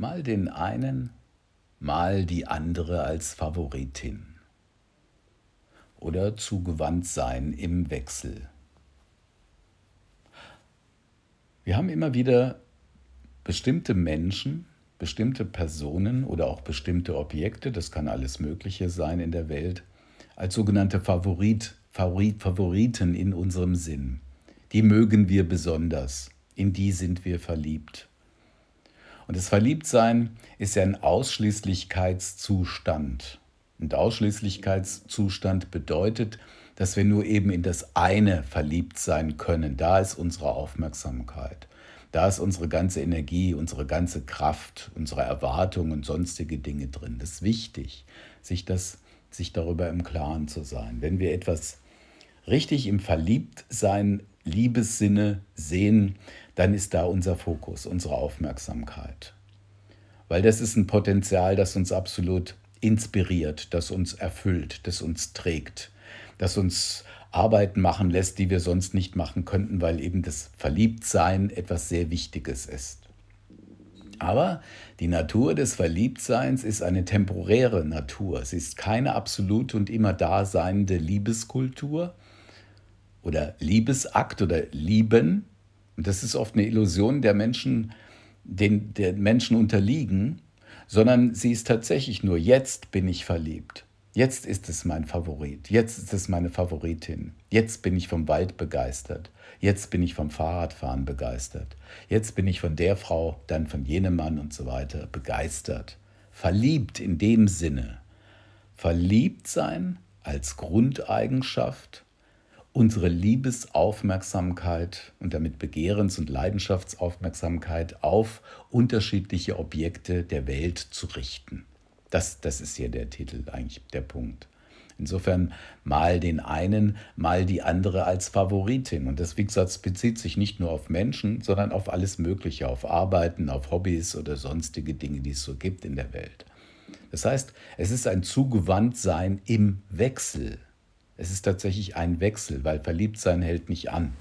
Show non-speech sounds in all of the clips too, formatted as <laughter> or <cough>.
mal den einen, mal die andere als Favoritin. Oder zugewandt sein im Wechsel. Wir haben immer wieder bestimmte Menschen, bestimmte Personen oder auch bestimmte Objekte, das kann alles Mögliche sein in der Welt, als sogenannte Favorit, Favorit, Favoriten in unserem Sinn. Die mögen wir besonders, in die sind wir verliebt. Und das Verliebtsein ist ja ein Ausschließlichkeitszustand. Und Ausschließlichkeitszustand bedeutet, dass wir nur eben in das eine verliebt sein können. Da ist unsere Aufmerksamkeit. Da ist unsere ganze Energie, unsere ganze Kraft, unsere Erwartungen und sonstige Dinge drin. Das ist wichtig, sich, das, sich darüber im Klaren zu sein. Wenn wir etwas richtig im Verliebtsein, Liebessinne sehen, dann ist da unser Fokus, unsere Aufmerksamkeit. Weil das ist ein Potenzial, das uns absolut inspiriert, das uns erfüllt, das uns trägt, das uns Arbeiten machen lässt, die wir sonst nicht machen könnten, weil eben das Verliebtsein etwas sehr Wichtiges ist. Aber die Natur des Verliebtseins ist eine temporäre Natur. Sie ist keine absolute und immer da seiende Liebeskultur oder Liebesakt oder Lieben, und das ist oft eine Illusion der Menschen, den, der Menschen unterliegen, sondern sie ist tatsächlich nur, jetzt bin ich verliebt. Jetzt ist es mein Favorit. Jetzt ist es meine Favoritin. Jetzt bin ich vom Wald begeistert. Jetzt bin ich vom Fahrradfahren begeistert. Jetzt bin ich von der Frau, dann von jenem Mann und so weiter begeistert. Verliebt in dem Sinne. Verliebt sein als Grundeigenschaft unsere Liebesaufmerksamkeit und damit Begehrens- und Leidenschaftsaufmerksamkeit auf unterschiedliche Objekte der Welt zu richten. Das, das ist hier der Titel, eigentlich der Punkt. Insofern mal den einen, mal die andere als Favoritin. Und das, wie gesagt, bezieht sich nicht nur auf Menschen, sondern auf alles Mögliche, auf Arbeiten, auf Hobbys oder sonstige Dinge, die es so gibt in der Welt. Das heißt, es ist ein Zugewandtsein im Wechsel. Es ist tatsächlich ein Wechsel, weil Verliebtsein hält nicht an.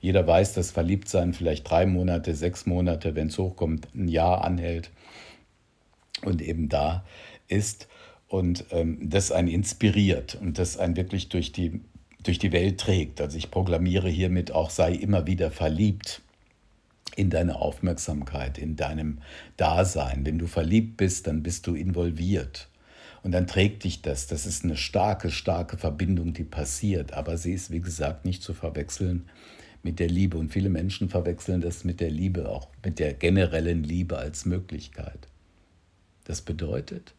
Jeder weiß, dass Verliebtsein vielleicht drei Monate, sechs Monate, wenn es hochkommt, ein Jahr anhält und eben da ist. Und ähm, das einen inspiriert und das einen wirklich durch die, durch die Welt trägt. Also ich proklamiere hiermit auch, sei immer wieder verliebt in deine Aufmerksamkeit, in deinem Dasein. Wenn du verliebt bist, dann bist du involviert. Und dann trägt dich das. Das ist eine starke, starke Verbindung, die passiert. Aber sie ist, wie gesagt, nicht zu verwechseln mit der Liebe. Und viele Menschen verwechseln das mit der Liebe, auch mit der generellen Liebe als Möglichkeit. Das bedeutet,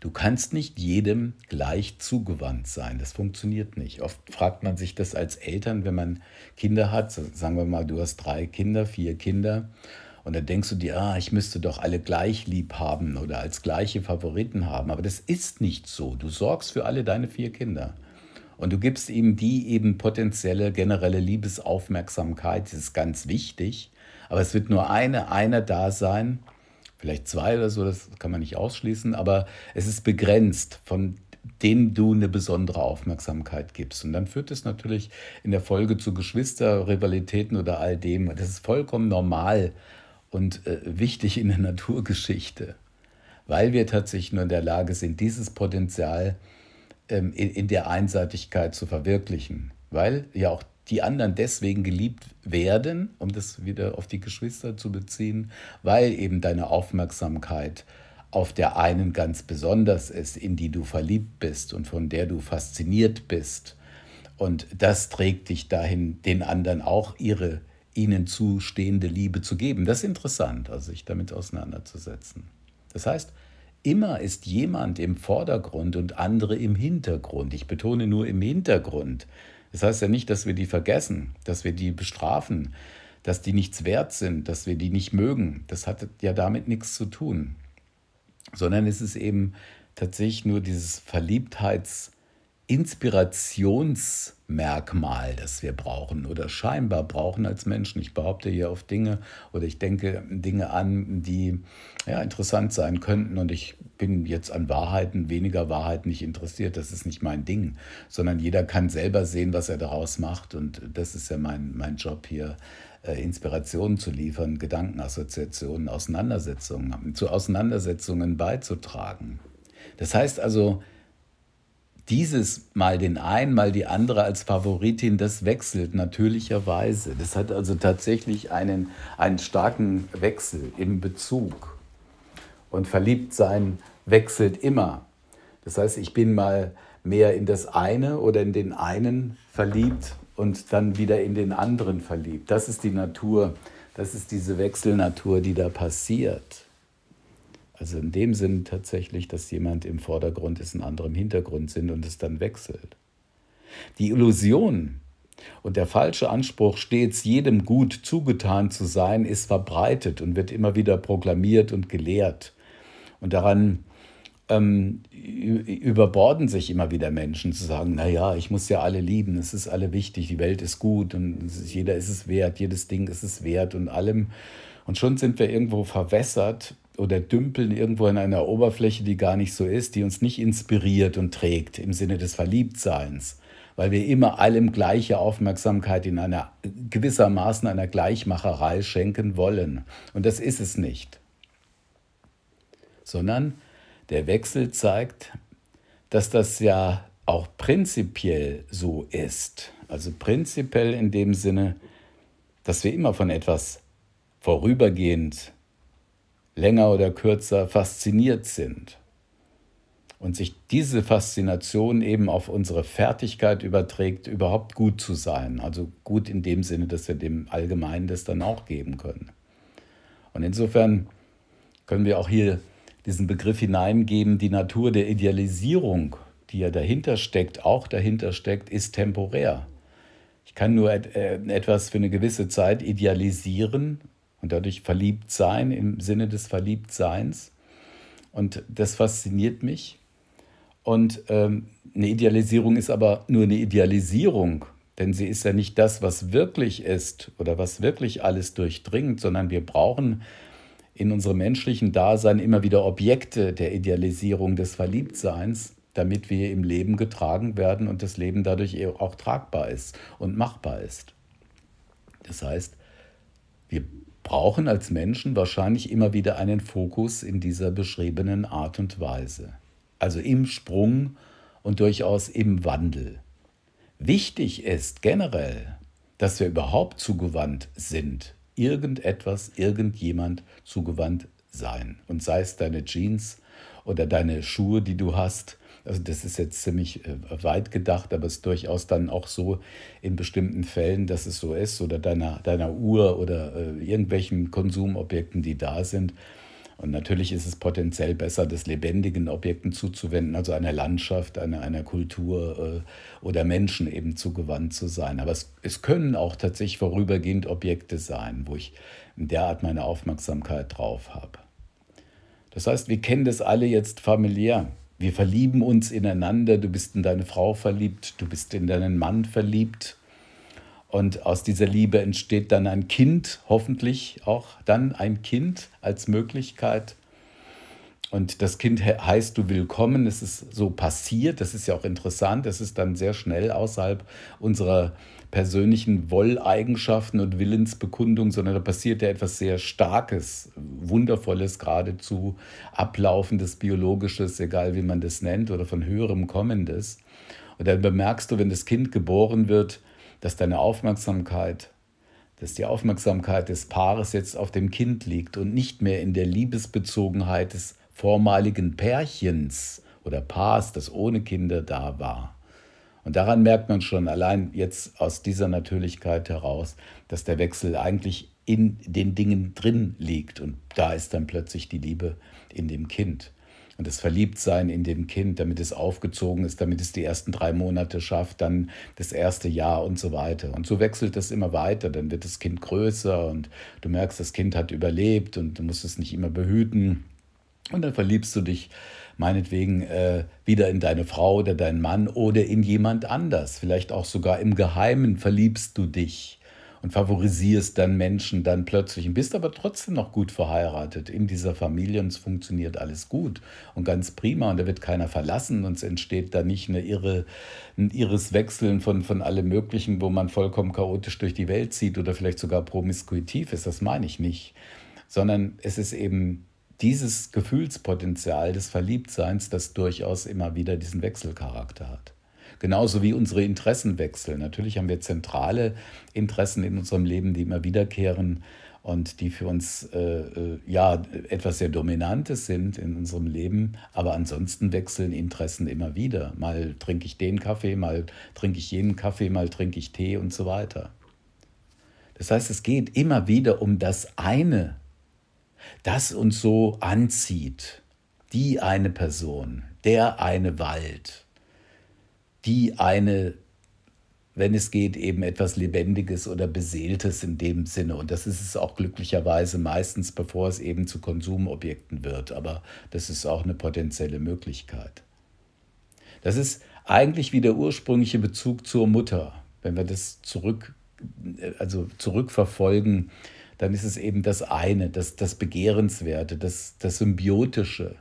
du kannst nicht jedem gleich zugewandt sein. Das funktioniert nicht. Oft fragt man sich das als Eltern, wenn man Kinder hat. Sagen wir mal, du hast drei Kinder, vier Kinder und dann denkst du dir, ah, ich müsste doch alle gleich lieb haben oder als gleiche Favoriten haben. Aber das ist nicht so. Du sorgst für alle deine vier Kinder. Und du gibst ihm die eben potenzielle generelle Liebesaufmerksamkeit. Das ist ganz wichtig. Aber es wird nur eine, einer da sein. Vielleicht zwei oder so, das kann man nicht ausschließen. Aber es ist begrenzt von dem du eine besondere Aufmerksamkeit gibst. Und dann führt es natürlich in der Folge zu Geschwisterrivalitäten oder all dem. Das ist vollkommen normal, und äh, wichtig in der Naturgeschichte, weil wir tatsächlich nur in der Lage sind, dieses Potenzial ähm, in, in der Einseitigkeit zu verwirklichen, weil ja auch die anderen deswegen geliebt werden, um das wieder auf die Geschwister zu beziehen, weil eben deine Aufmerksamkeit auf der einen ganz besonders ist, in die du verliebt bist und von der du fasziniert bist. Und das trägt dich dahin, den anderen auch ihre ihnen zustehende Liebe zu geben. Das ist interessant, also sich damit auseinanderzusetzen. Das heißt, immer ist jemand im Vordergrund und andere im Hintergrund. Ich betone nur im Hintergrund. Das heißt ja nicht, dass wir die vergessen, dass wir die bestrafen, dass die nichts wert sind, dass wir die nicht mögen. Das hat ja damit nichts zu tun. Sondern es ist eben tatsächlich nur dieses Verliebtheits- Inspirationsmerkmal, das wir brauchen oder scheinbar brauchen als Menschen. Ich behaupte hier auf Dinge oder ich denke Dinge an, die ja, interessant sein könnten und ich bin jetzt an Wahrheiten, weniger Wahrheiten nicht interessiert. Das ist nicht mein Ding, sondern jeder kann selber sehen, was er daraus macht und das ist ja mein, mein Job hier. Äh, Inspirationen zu liefern, Gedankenassoziationen, Auseinandersetzungen, zu Auseinandersetzungen beizutragen. Das heißt also, dieses mal den einen, mal die andere als Favoritin, das wechselt natürlicherweise. Das hat also tatsächlich einen, einen starken Wechsel im Bezug. Und Verliebtsein wechselt immer. Das heißt, ich bin mal mehr in das eine oder in den einen verliebt und dann wieder in den anderen verliebt. Das ist die Natur, das ist diese Wechselnatur, die da passiert. Also in dem Sinn tatsächlich, dass jemand im Vordergrund ist, ein anderer im Hintergrund sind und es dann wechselt. Die Illusion und der falsche Anspruch, stets jedem gut zugetan zu sein, ist verbreitet und wird immer wieder proklamiert und gelehrt. Und daran ähm, überborden sich immer wieder Menschen zu sagen, naja, ich muss ja alle lieben, es ist alle wichtig, die Welt ist gut und jeder ist es wert, jedes Ding ist es wert und allem. Und schon sind wir irgendwo verwässert oder dümpeln irgendwo in einer Oberfläche, die gar nicht so ist, die uns nicht inspiriert und trägt im Sinne des Verliebtseins, weil wir immer allem gleiche Aufmerksamkeit in einer gewissermaßen einer Gleichmacherei schenken wollen. Und das ist es nicht. Sondern der Wechsel zeigt, dass das ja auch prinzipiell so ist. Also prinzipiell in dem Sinne, dass wir immer von etwas vorübergehend länger oder kürzer fasziniert sind. Und sich diese Faszination eben auf unsere Fertigkeit überträgt, überhaupt gut zu sein. Also gut in dem Sinne, dass wir dem Allgemeinen das dann auch geben können. Und insofern können wir auch hier diesen Begriff hineingeben, die Natur der Idealisierung, die ja dahinter steckt, auch dahinter steckt, ist temporär. Ich kann nur äh, etwas für eine gewisse Zeit idealisieren, und dadurch verliebt sein im Sinne des Verliebtseins. Und das fasziniert mich. Und ähm, eine Idealisierung ist aber nur eine Idealisierung, denn sie ist ja nicht das, was wirklich ist oder was wirklich alles durchdringt, sondern wir brauchen in unserem menschlichen Dasein immer wieder Objekte der Idealisierung des Verliebtseins, damit wir im Leben getragen werden und das Leben dadurch e-, auch tragbar ist und machbar ist. Das heißt, wir brauchen als Menschen wahrscheinlich immer wieder einen Fokus in dieser beschriebenen Art und Weise. Also im Sprung und durchaus im Wandel. Wichtig ist generell, dass wir überhaupt zugewandt sind, irgendetwas, irgendjemand zugewandt sein. Und sei es deine Jeans oder deine Schuhe, die du hast, also das ist jetzt ziemlich äh, weit gedacht, aber es ist durchaus dann auch so in bestimmten Fällen, dass es so ist oder deiner, deiner Uhr oder äh, irgendwelchen Konsumobjekten, die da sind. Und natürlich ist es potenziell besser, das lebendigen Objekten zuzuwenden, also einer Landschaft, einer, einer Kultur äh, oder Menschen eben zugewandt zu sein. Aber es, es können auch tatsächlich vorübergehend Objekte sein, wo ich in der Art meine Aufmerksamkeit drauf habe. Das heißt, wir kennen das alle jetzt familiär wir verlieben uns ineinander, du bist in deine Frau verliebt, du bist in deinen Mann verliebt. Und aus dieser Liebe entsteht dann ein Kind, hoffentlich auch dann ein Kind als Möglichkeit. Und das Kind heißt du willkommen, es ist so passiert, das ist ja auch interessant, es ist dann sehr schnell außerhalb unserer persönlichen Wolleigenschaften und Willensbekundung, sondern da passiert ja etwas sehr Starkes, Wundervolles, geradezu ablaufendes, biologisches, egal wie man das nennt, oder von höherem Kommendes. Und dann bemerkst du, wenn das Kind geboren wird, dass deine Aufmerksamkeit, dass die Aufmerksamkeit des Paares jetzt auf dem Kind liegt und nicht mehr in der Liebesbezogenheit des vormaligen Pärchens oder Paars, das ohne Kinder da war. Und daran merkt man schon allein jetzt aus dieser Natürlichkeit heraus, dass der Wechsel eigentlich in den Dingen drin liegt. Und da ist dann plötzlich die Liebe in dem Kind. Und das Verliebtsein in dem Kind, damit es aufgezogen ist, damit es die ersten drei Monate schafft, dann das erste Jahr und so weiter. Und so wechselt das immer weiter. Dann wird das Kind größer und du merkst, das Kind hat überlebt und du musst es nicht immer behüten. Und dann verliebst du dich meinetwegen äh, wieder in deine Frau oder deinen Mann oder in jemand anders. Vielleicht auch sogar im Geheimen verliebst du dich und favorisierst dann Menschen dann plötzlich und bist aber trotzdem noch gut verheiratet in dieser Familie und es funktioniert alles gut und ganz prima und da wird keiner verlassen und es entsteht da nicht eine irre, ein irres Wechseln von, von allem Möglichen, wo man vollkommen chaotisch durch die Welt zieht oder vielleicht sogar promiskuitiv ist, das meine ich nicht, sondern es ist eben dieses Gefühlspotenzial des Verliebtseins, das durchaus immer wieder diesen Wechselcharakter hat. Genauso wie unsere Interessen wechseln. Natürlich haben wir zentrale Interessen in unserem Leben, die immer wiederkehren und die für uns äh, äh, ja etwas sehr Dominantes sind in unserem Leben. Aber ansonsten wechseln Interessen immer wieder. Mal trinke ich den Kaffee, mal trinke ich jenen Kaffee, mal trinke ich Tee und so weiter. Das heißt, es geht immer wieder um das eine das uns so anzieht. Die eine Person, der eine Wald, die eine, wenn es geht, eben etwas Lebendiges oder Beseeltes in dem Sinne. Und das ist es auch glücklicherweise meistens, bevor es eben zu Konsumobjekten wird. Aber das ist auch eine potenzielle Möglichkeit. Das ist eigentlich wie der ursprüngliche Bezug zur Mutter, wenn wir das zurück, äh, also zurückverfolgen dann ist es eben das eine, das, das Begehrenswerte, das, das Symbiotische,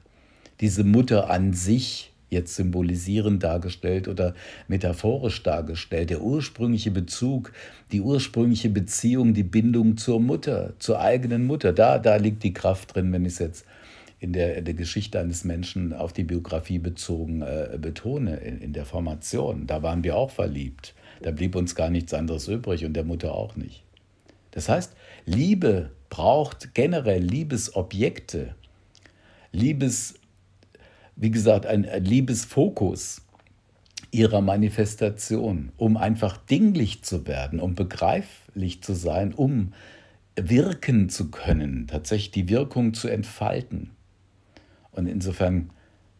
diese Mutter an sich jetzt symbolisierend dargestellt oder metaphorisch dargestellt, der ursprüngliche Bezug, die ursprüngliche Beziehung, die Bindung zur Mutter, zur eigenen Mutter, da, da liegt die Kraft drin, wenn ich es jetzt in der, der Geschichte eines Menschen auf die Biografie bezogen äh, betone, in, in der Formation. Da waren wir auch verliebt. Da blieb uns gar nichts anderes übrig und der Mutter auch nicht. Das heißt, Liebe braucht generell Liebesobjekte, Liebes, wie gesagt, ein Liebesfokus ihrer Manifestation, um einfach dinglich zu werden, um begreiflich zu sein, um wirken zu können, tatsächlich die Wirkung zu entfalten. Und insofern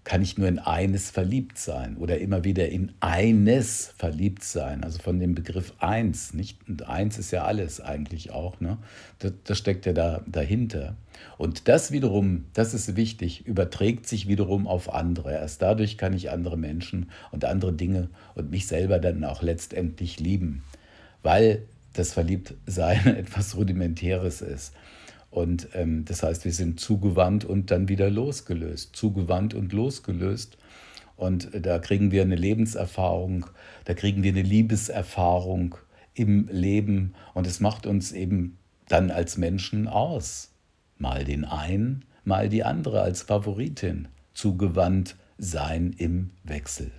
kann ich nur in eines verliebt sein oder immer wieder in eines verliebt sein. Also von dem Begriff eins, nicht? Und eins ist ja alles eigentlich auch, ne? Das, das steckt ja da, dahinter. Und das wiederum, das ist wichtig, überträgt sich wiederum auf andere. Erst dadurch kann ich andere Menschen und andere Dinge und mich selber dann auch letztendlich lieben, weil das Verliebtsein <laughs> etwas Rudimentäres ist. Und ähm, das heißt, wir sind zugewandt und dann wieder losgelöst. Zugewandt und losgelöst. Und äh, da kriegen wir eine Lebenserfahrung, da kriegen wir eine Liebeserfahrung im Leben. Und es macht uns eben dann als Menschen aus. Mal den einen, mal die andere als Favoritin. Zugewandt sein im Wechsel.